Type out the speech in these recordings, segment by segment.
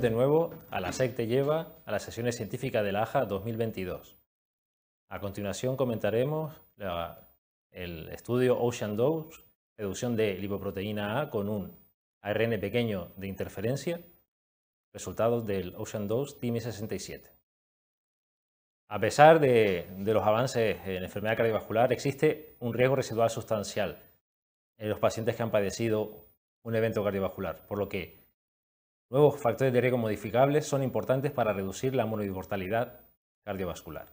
de nuevo a la SEC te lleva a las sesiones científicas de la AJA 2022. A continuación comentaremos el estudio Ocean Dose, reducción de lipoproteína A con un ARN pequeño de interferencia, resultados del Ocean Dose TIMI 67. A pesar de, de, los avances en enfermedad cardiovascular, existe un riesgo residual sustancial en los pacientes que han padecido un evento cardiovascular, por lo que Nuevos factores de riesgo modificables son importantes para reducir la mortalidad cardiovascular.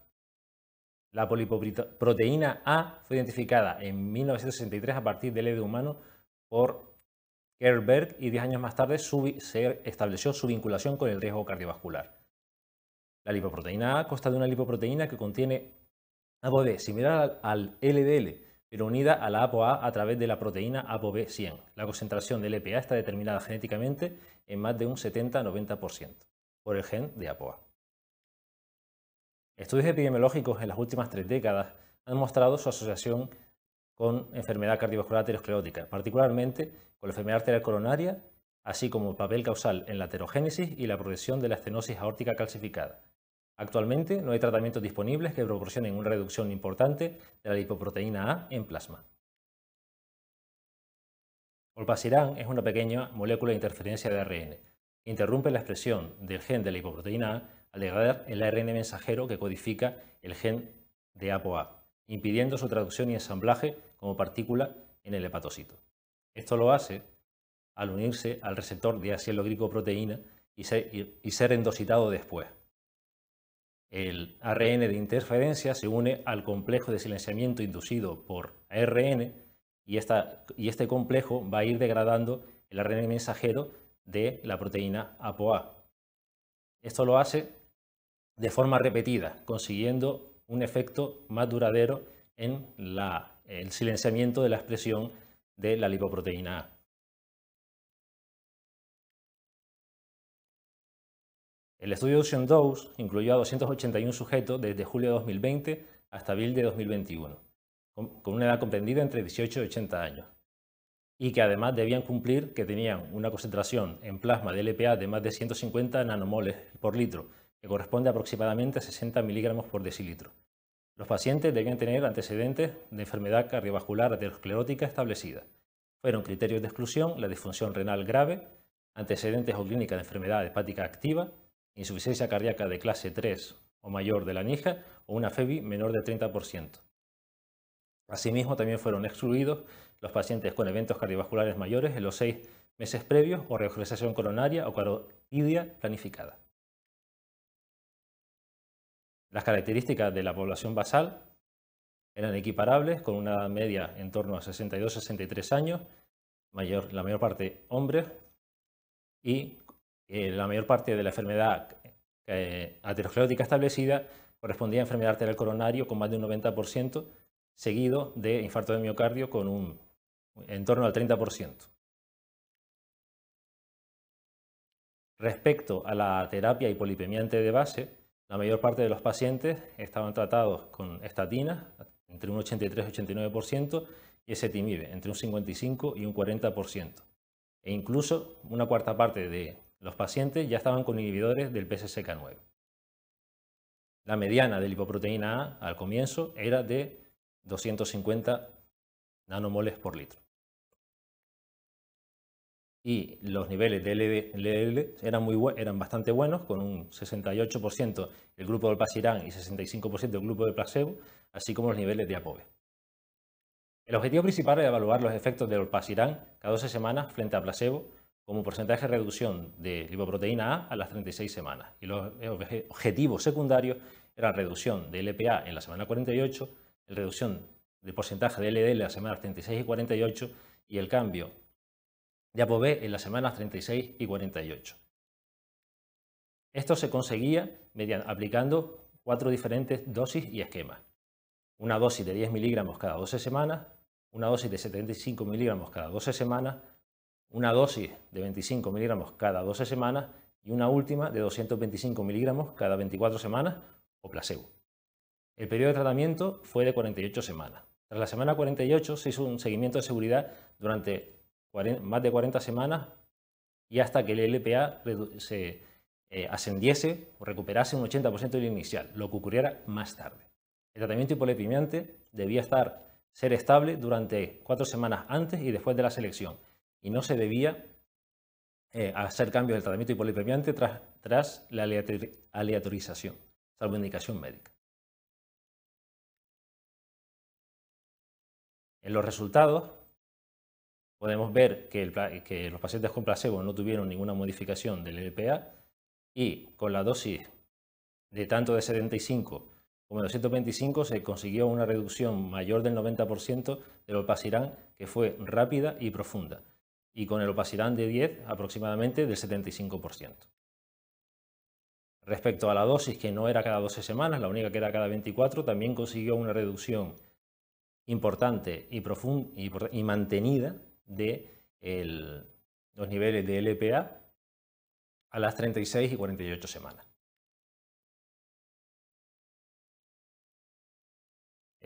La polipoproteína A fue identificada en 1963 a partir del de humano por Kerberg y 10 años más tarde se estableció su vinculación con el riesgo cardiovascular. La lipoproteína A consta de una lipoproteína que contiene de similar al LDL, pero unida a la ApoA a través de la proteína ApoB100. La concentración del EPA está determinada genéticamente en más de un 70-90% por el gen de ApoA. Estudios epidemiológicos en las últimas tres décadas han mostrado su asociación con enfermedad cardiovascular aterosclerótica, particularmente con la enfermedad arterial coronaria, así como el papel causal en la aterogénesis y la progresión de la estenosis aórtica calcificada, Actualmente no hay tratamientos disponibles que proporcionen una reducción importante de la lipoproteína A en plasma. Olpasiran es una pequeña molécula de interferencia de ARN interrumpe la expresión del gen de la lipoproteína A al degradar el ARN mensajero que codifica el gen de ApoA, impidiendo su traducción y ensamblaje como partícula en el hepatocito. Esto lo hace al unirse al receptor de gricoproteína y ser endositado después. El ARN de interferencia se une al complejo de silenciamiento inducido por ARN y, este complejo va a ir degradando el ARN mensajero de la proteína ApoA. Esto lo hace de forma repetida, consiguiendo un efecto más duradero en el silenciamiento de la expresión de la lipoproteína A. El estudio Ocean Dose incluyó a 281 sujetos desde julio de 2020 hasta abril de 2021, con una edad comprendida entre 18 y 80 años, y que además debían cumplir que tenían una concentración en plasma de LPA de más de 150 nanomoles por litro, que corresponde aproximadamente a 60 miligramos por decilitro. Los pacientes debían tener antecedentes de enfermedad cardiovascular aterosclerótica establecida. Fueron criterios de exclusión la disfunción renal grave, antecedentes o clínicas de enfermedad hepática activa, insuficiencia cardíaca de clase 3 o mayor de la NIJA o una FEBI menor de 30%. Asimismo, también fueron excluidos los pacientes con eventos cardiovasculares mayores en los seis meses previos o revascularización coronaria o carotidia planificada. Las características de la población basal eran equiparables, con una media en torno a 62-63 años, mayor, la mayor parte hombres, y eh, la mayor parte de la enfermedad eh, aterosclerótica establecida correspondía a enfermedad arterial coronario con más de un 90%, seguido de infarto de miocardio con un en torno al 30%. Respecto a la terapia hipolipemiante de base, la mayor parte de los pacientes estaban tratados con estatinas, entre un 83 y 89%, y ezetimibe, entre un 55 y un 40%. E incluso una cuarta parte de los pacientes ya estaban con inhibidores del psck 9 La mediana de lipoproteína A al comienzo era de 250 nanomoles por litro. Y los niveles de LDL eran, muy, eran bastante buenos, con un 68% el grupo de olpacirán y 65% del grupo de placebo, así como los niveles de APOVE. El objetivo principal era evaluar los efectos del olpacirán cada 12 semanas frente a placebo como porcentaje de reducción de lipoproteína A a las 36 semanas. Y los objetivos secundarios era reducción de LPA en la semana 48, reducción de porcentaje de LDL en las semanas 36 y 48 y el cambio de ApoB en las semanas 36 y 48. Esto se conseguía mediante aplicando cuatro diferentes dosis y esquemas. Una dosis de 10 miligramos cada 12 semanas, una dosis de 75 miligramos cada 12 semanas, una dosis de 25 miligramos cada 12 semanas y una última de 225 miligramos cada 24 semanas o placebo. El periodo de tratamiento fue de 48 semanas. Tras la semana 48 se hizo un seguimiento de seguridad durante más de 40 semanas y hasta que el LPA se eh, ascendiese o recuperase un 80% del inicial, lo que ocurriera más tarde. El tratamiento hipolepimiante debía estar, ser estable durante cuatro semanas antes y después de la selección y no se debía eh, hacer cambios del tratamiento hipolipremiante tras, la aleatorización, salvo indicación médica. En los resultados podemos ver que, los pacientes con placebo no tuvieron ninguna modificación del LPA y con la dosis de tanto de 75 como de 225 se consiguió una reducción mayor del 90% del opacirán que fue rápida y profunda y con el opacidad de 10 aproximadamente del 75%. Respecto a la dosis, que no era cada 12 semanas, la única que era cada 24, también consiguió una reducción importante y, y, mantenida de los niveles de LPA a las 36 y 48 semanas.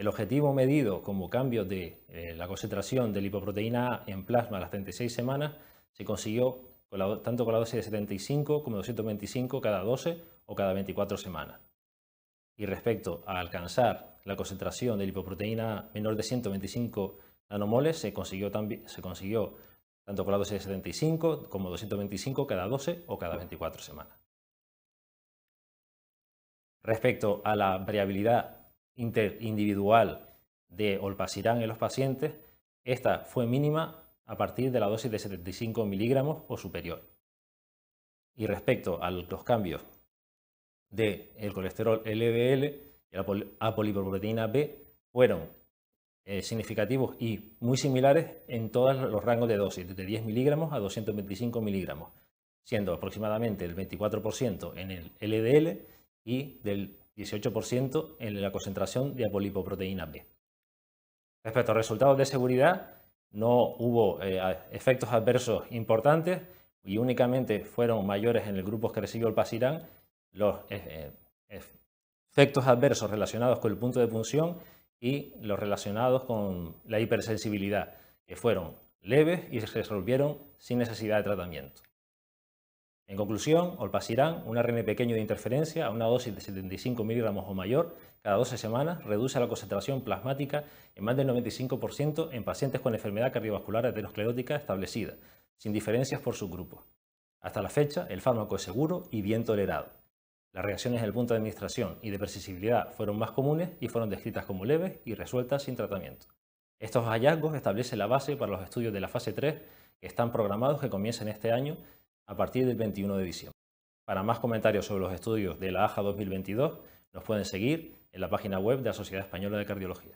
El objetivo medido como cambio de eh, la concentración de lipoproteína en plasma a las 36 semanas se consiguió tanto con la dosis de 75 como 225 cada 12 o cada 24 semanas. Y respecto a alcanzar la concentración de lipoproteína menor de 125 nanomoles, se consiguió, se consiguió tanto con la dosis de 75 como 225 cada 12 o cada 24 semanas. Respecto a la variabilidad interindividual de olpasirán en los pacientes, esta fue mínima a partir de la dosis de 75 miligramos o superior. Y respecto a los cambios del el colesterol LDL y la apolipoproteína B, fueron eh, significativos y muy similares en todos los rangos de dosis, desde 10 miligramos a 225 miligramos, siendo aproximadamente el 24% en el LDL y del 18% en la concentración de apolipoproteína B. Respecto a resultados de seguridad, no hubo eh, efectos adversos importantes y únicamente fueron mayores en el grupo que recibió el pasirán los eh, eh, efectos adversos relacionados con el punto de punción y los relacionados con la hipersensibilidad, que fueron leves y se resolvieron sin necesidad de tratamiento. En conclusión, olpasirán, un ARN pequeño de interferencia a una dosis de 75 miligramos o mayor cada 12 semanas reduce la concentración plasmática en más del 95% en pacientes con enfermedad cardiovascular aterosclerótica establecida, sin diferencias por subgrupo. Hasta la fecha, el fármaco es seguro y bien tolerado. Las reacciones en el punto de administración y de persistibilidad fueron más comunes y fueron descritas como leves y resueltas sin tratamiento. Estos hallazgos establecen la base para los estudios de la fase 3 que están programados que comiencen este año a partir del 21 de diciembre. Para más comentarios sobre los estudios de la AJA 2022, nos pueden seguir en la página web de la Sociedad Española de Cardiología.